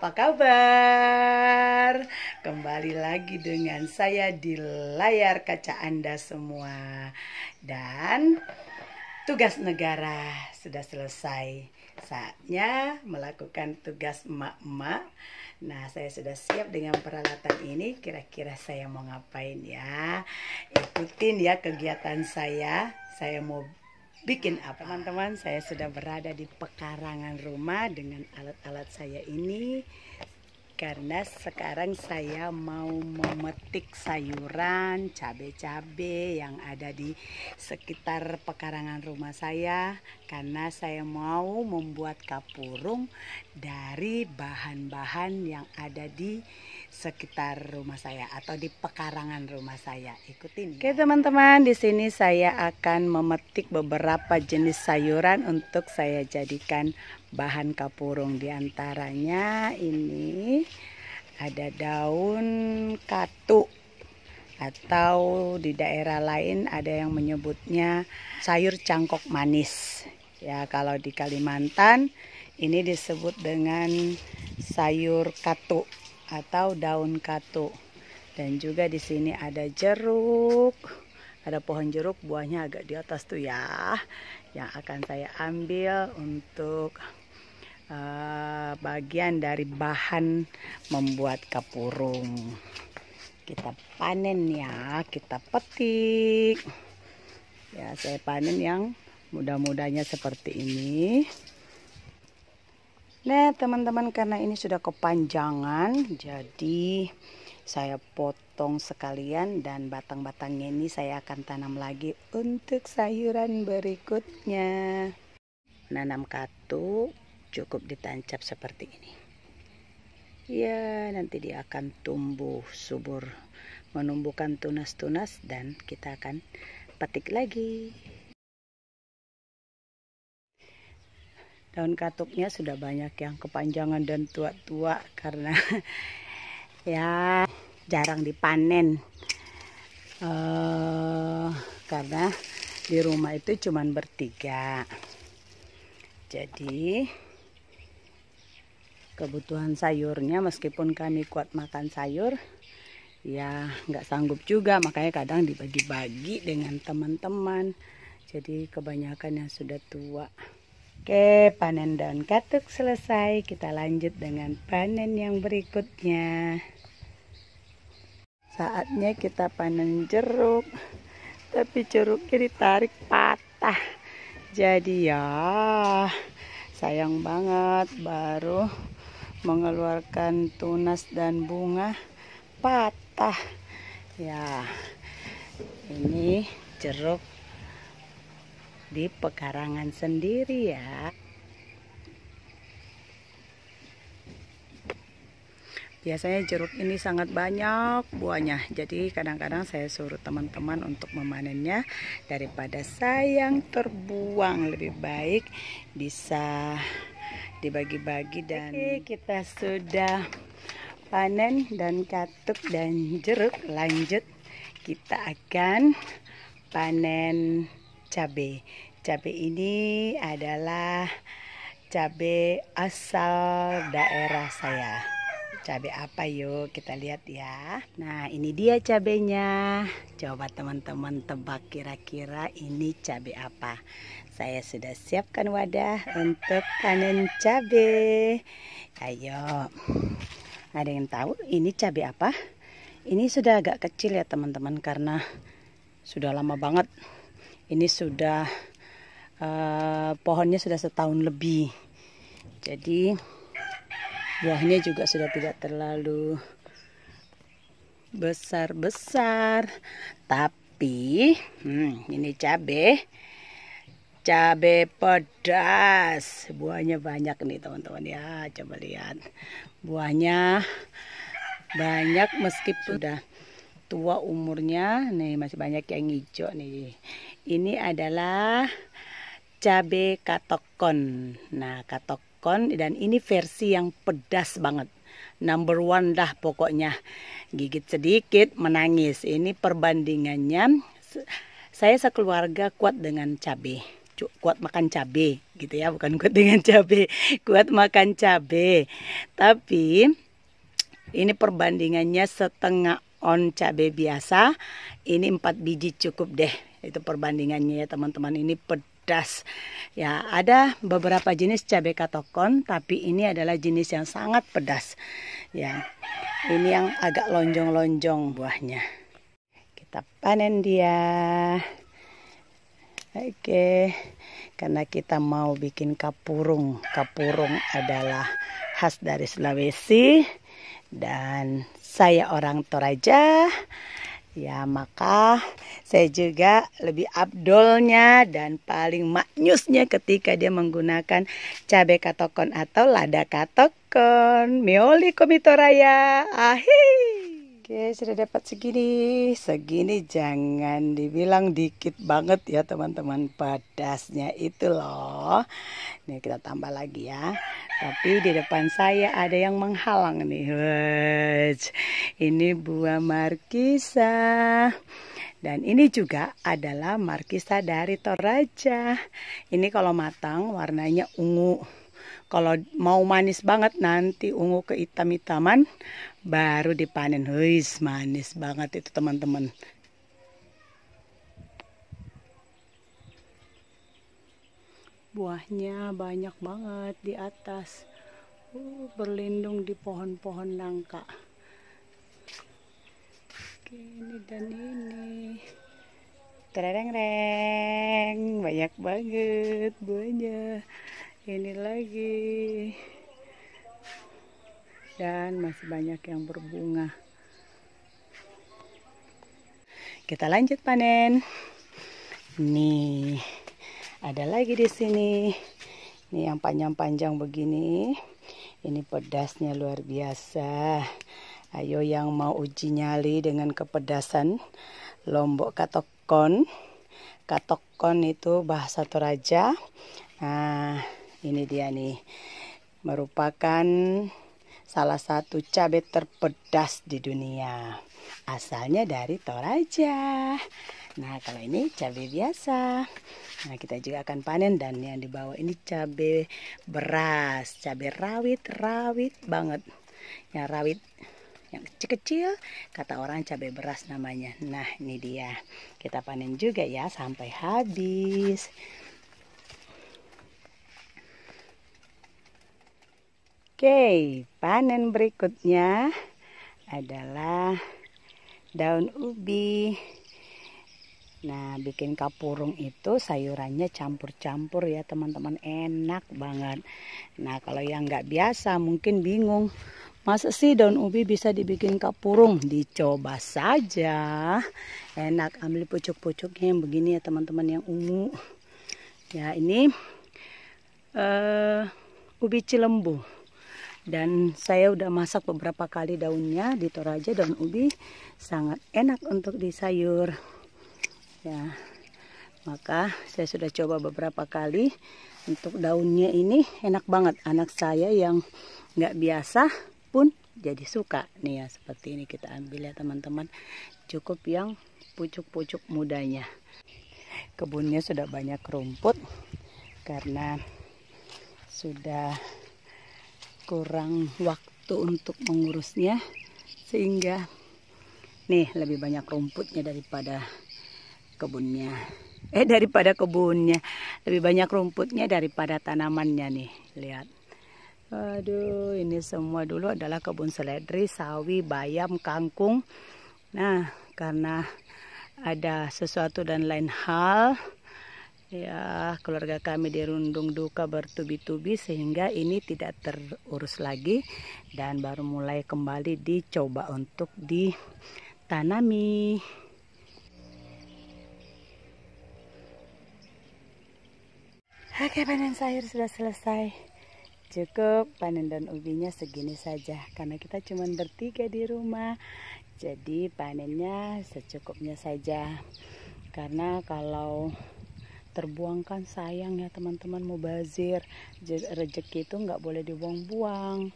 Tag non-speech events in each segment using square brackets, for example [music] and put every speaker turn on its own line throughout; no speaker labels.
apa kabar? Kembali lagi dengan saya di layar kaca Anda semua. Dan tugas negara sudah selesai. Saatnya melakukan tugas emak-emak. Nah, saya sudah siap dengan peralatan ini. Kira-kira saya mau ngapain ya? Ikutin ya kegiatan saya. Saya mau bikin apa? Teman-teman, saya sudah berada di pekarangan rumah dengan alat-alat saya ini karena sekarang saya mau memetik sayuran, cabe-cabe yang ada di sekitar pekarangan rumah saya karena saya mau membuat kapurung dari bahan-bahan yang ada di sekitar rumah saya atau di pekarangan rumah saya. Ikutin. Oke ya. teman-teman, di sini saya akan memetik beberapa jenis sayuran untuk saya jadikan bahan kapurung. Di antaranya ini ada daun katu atau di daerah lain ada yang menyebutnya sayur cangkok manis. Ya, kalau di Kalimantan ini disebut dengan sayur katuk atau daun katuk. Dan juga di sini ada jeruk. Ada pohon jeruk buahnya agak di atas tuh ya. Yang akan saya ambil untuk uh, bagian dari bahan membuat kapurung. Kita panen ya, kita petik. Ya, saya panen yang mudah-mudahnya seperti ini. Nah teman-teman karena ini sudah kepanjangan jadi saya potong sekalian dan batang-batangnya ini saya akan tanam lagi untuk sayuran berikutnya. Nanam katu cukup ditancap seperti ini. Ya nanti dia akan tumbuh subur menumbuhkan tunas-tunas dan kita akan petik lagi. daun katuknya sudah banyak yang kepanjangan dan tua-tua karena [laughs] ya jarang dipanen uh, karena di rumah itu cuman bertiga jadi kebutuhan sayurnya meskipun kami kuat makan sayur ya nggak sanggup juga makanya kadang dibagi-bagi dengan teman-teman jadi kebanyakan yang sudah tua Oke, panen daun katuk selesai. Kita lanjut dengan panen yang berikutnya. Saatnya kita panen jeruk. Tapi jeruknya ditarik patah. Jadi ya, sayang banget baru mengeluarkan tunas dan bunga patah. Ya. Ini jeruk di pekarangan sendiri ya biasanya jeruk ini sangat banyak buahnya jadi kadang-kadang saya suruh teman-teman untuk memanennya daripada sayang terbuang lebih baik bisa dibagi-bagi dan Oke, kita sudah panen dan katuk dan jeruk lanjut kita akan panen cabai. Cabai ini adalah cabai asal daerah saya. Cabai apa yuk kita lihat ya. Nah ini dia cabainya. Coba teman-teman tebak kira-kira ini cabai apa. Saya sudah siapkan wadah untuk panen cabai. Ayo. Ada yang tahu ini cabai apa? Ini sudah agak kecil ya teman-teman karena sudah lama banget ini sudah uh, pohonnya sudah setahun lebih jadi buahnya juga sudah tidak terlalu besar-besar tapi hmm, ini cabe cabe pedas buahnya banyak nih teman-teman ya coba lihat buahnya banyak meskipun sudah tua umurnya nih masih banyak yang hijau nih ini adalah cabe katokon nah katokon dan ini versi yang pedas banget number one dah pokoknya gigit sedikit menangis ini perbandingannya saya sekeluarga kuat dengan cabe kuat makan cabe gitu ya bukan kuat dengan cabe [laughs] kuat makan cabe tapi ini perbandingannya setengah on cabe biasa ini 4 biji cukup deh itu perbandingannya ya teman-teman ini pedas ya ada beberapa jenis cabe katokon tapi ini adalah jenis yang sangat pedas ya ini yang agak lonjong-lonjong buahnya kita panen dia oke karena kita mau bikin kapurung kapurung adalah khas dari Sulawesi dan saya orang Toraja ya maka saya juga lebih abdolnya dan paling maknyusnya ketika dia menggunakan cabai katokon atau lada katokon meoli komitoraya raya ahi Oke, sudah dapat segini. Segini jangan dibilang dikit banget ya, teman-teman. Pedasnya itu loh. Nih kita tambah lagi ya. Tapi di depan saya ada yang menghalang nih. Waj, ini buah markisa. Dan ini juga adalah markisa dari Toraja. Ini kalau matang warnanya ungu. Kalau mau manis banget nanti ungu ke hitam-hitaman baru dipanen huis manis banget itu teman-teman buahnya banyak banget di atas uh, berlindung di pohon-pohon langka Oke, ini dan ini tereng reng banyak banget buahnya ini lagi dan masih banyak yang berbunga kita lanjut panen nih ada lagi di sini ini yang panjang-panjang begini ini pedasnya luar biasa ayo yang mau uji nyali dengan kepedasan lombok katokon katokon itu bahasa toraja nah ini dia nih merupakan salah satu cabai terpedas di dunia. Asalnya dari Toraja. Nah, kalau ini cabai biasa. Nah, kita juga akan panen dan yang dibawa ini cabai beras, cabai rawit-rawit banget. Yang rawit yang kecil-kecil kata orang cabai beras namanya. Nah, ini dia. Kita panen juga ya sampai habis. Oke, panen berikutnya adalah daun ubi. Nah, bikin kapurung itu sayurannya campur-campur ya teman-teman. Enak banget. Nah, kalau yang nggak biasa mungkin bingung. Masa sih daun ubi bisa dibikin kapurung? Dicoba saja. Enak, ambil pucuk-pucuknya yang begini ya teman-teman yang ungu. Ya, ini uh, ubi cilembu dan saya udah masak beberapa kali daunnya di toraja daun ubi sangat enak untuk di sayur ya maka saya sudah coba beberapa kali untuk daunnya ini enak banget anak saya yang nggak biasa pun jadi suka nih ya seperti ini kita ambil ya teman-teman cukup yang pucuk-pucuk mudanya kebunnya sudah banyak rumput karena sudah kurang waktu untuk mengurusnya sehingga nih lebih banyak rumputnya daripada kebunnya eh daripada kebunnya lebih banyak rumputnya daripada tanamannya nih lihat aduh ini semua dulu adalah kebun seledri sawi bayam kangkung nah karena ada sesuatu dan lain hal Ya, keluarga kami dirundung duka bertubi-tubi sehingga ini tidak terurus lagi dan baru mulai kembali dicoba untuk ditanami. Oke, panen sayur sudah selesai. Cukup panen dan ubinya segini saja karena kita cuma bertiga di rumah. Jadi panennya secukupnya saja. Karena kalau terbuangkan sayang ya teman-teman mau bazir rezeki itu nggak boleh dibuang-buang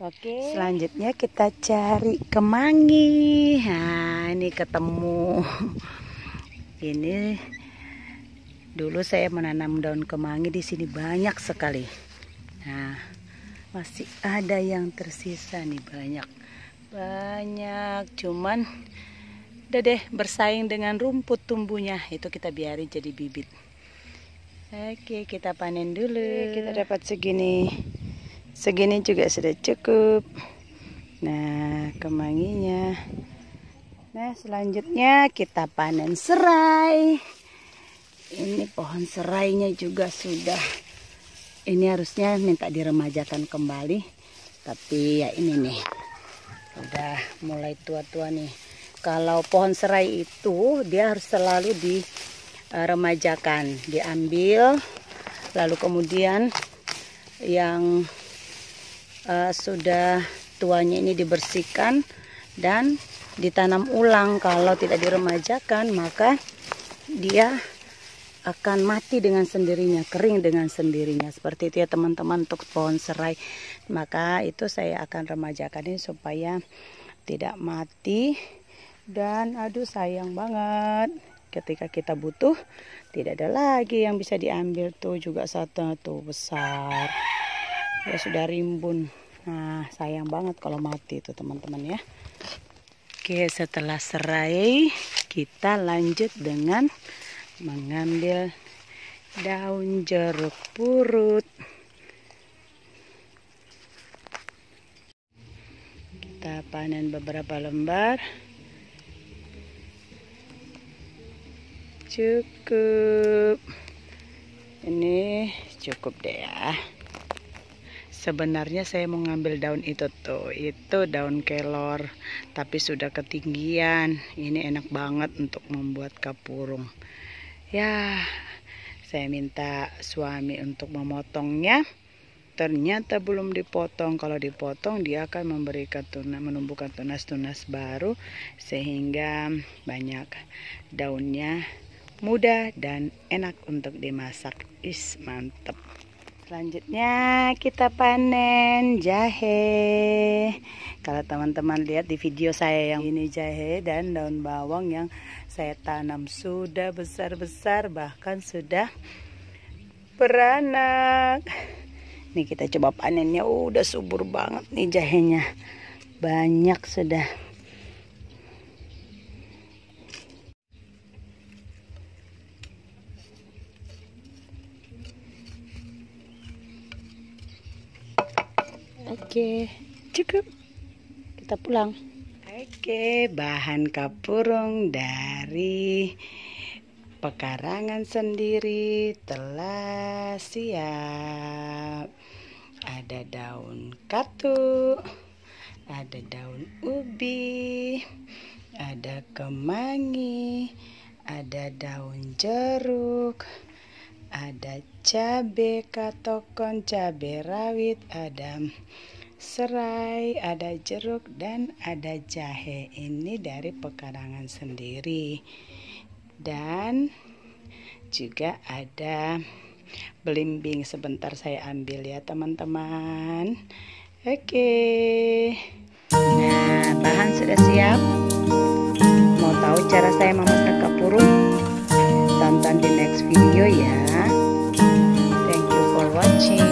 Oke. Selanjutnya kita cari kemangi. Nah, ini ketemu. [laughs] Ini dulu saya menanam daun kemangi di sini banyak sekali. Nah, masih ada yang tersisa nih banyak. Banyak, cuman udah deh bersaing dengan rumput tumbuhnya. Itu kita biarin jadi bibit. Oke, kita panen dulu. Iya. kita dapat segini. Segini juga sudah cukup. Nah, kemanginya. Nah, selanjutnya kita panen serai. Ini pohon serainya juga sudah. Ini harusnya minta diremajakan kembali. Tapi ya ini nih. Sudah mulai tua-tua nih. Kalau pohon serai itu dia harus selalu di Eh, remajakan diambil lalu kemudian yang uh, sudah tuanya ini dibersihkan dan ditanam ulang kalau tidak diremajakan maka dia akan mati dengan sendirinya kering dengan sendirinya seperti itu ya teman-teman untuk pohon serai maka itu saya akan remajakan ini supaya tidak mati dan aduh sayang banget ketika kita butuh tidak ada lagi yang bisa diambil tuh juga satu tuh besar ya sudah rimbun nah sayang banget kalau mati itu teman-teman ya oke setelah serai kita lanjut dengan mengambil daun jeruk purut kita panen beberapa lembar cukup ini cukup deh ya sebenarnya saya mau ngambil daun itu tuh itu daun kelor tapi sudah ketinggian ini enak banget untuk membuat kapurung ya saya minta suami untuk memotongnya ternyata belum dipotong kalau dipotong dia akan memberikan tunas menumbuhkan tunas-tunas baru sehingga banyak daunnya mudah dan enak untuk dimasak. Is mantep. Selanjutnya kita panen jahe. Kalau teman-teman lihat di video saya yang ini jahe dan daun bawang yang saya tanam sudah besar-besar bahkan sudah beranak. ini kita coba panennya. udah subur banget nih jahenya. Banyak sudah. Oke, cukup. Kita pulang. Oke, bahan kapurung dari pekarangan sendiri telah siap. Ada daun katu, ada daun ubi, ada kemangi, ada daun jeruk, ada cabe katokon cabe rawit, ada serai, ada jeruk, dan ada jahe. Ini dari pekarangan sendiri, dan juga ada belimbing. Sebentar, saya ambil ya, teman-teman. Oke, nah, bahan sudah siap. Mau tahu cara saya memasak kapurung? Tonton di next video ya. Thank you for watching.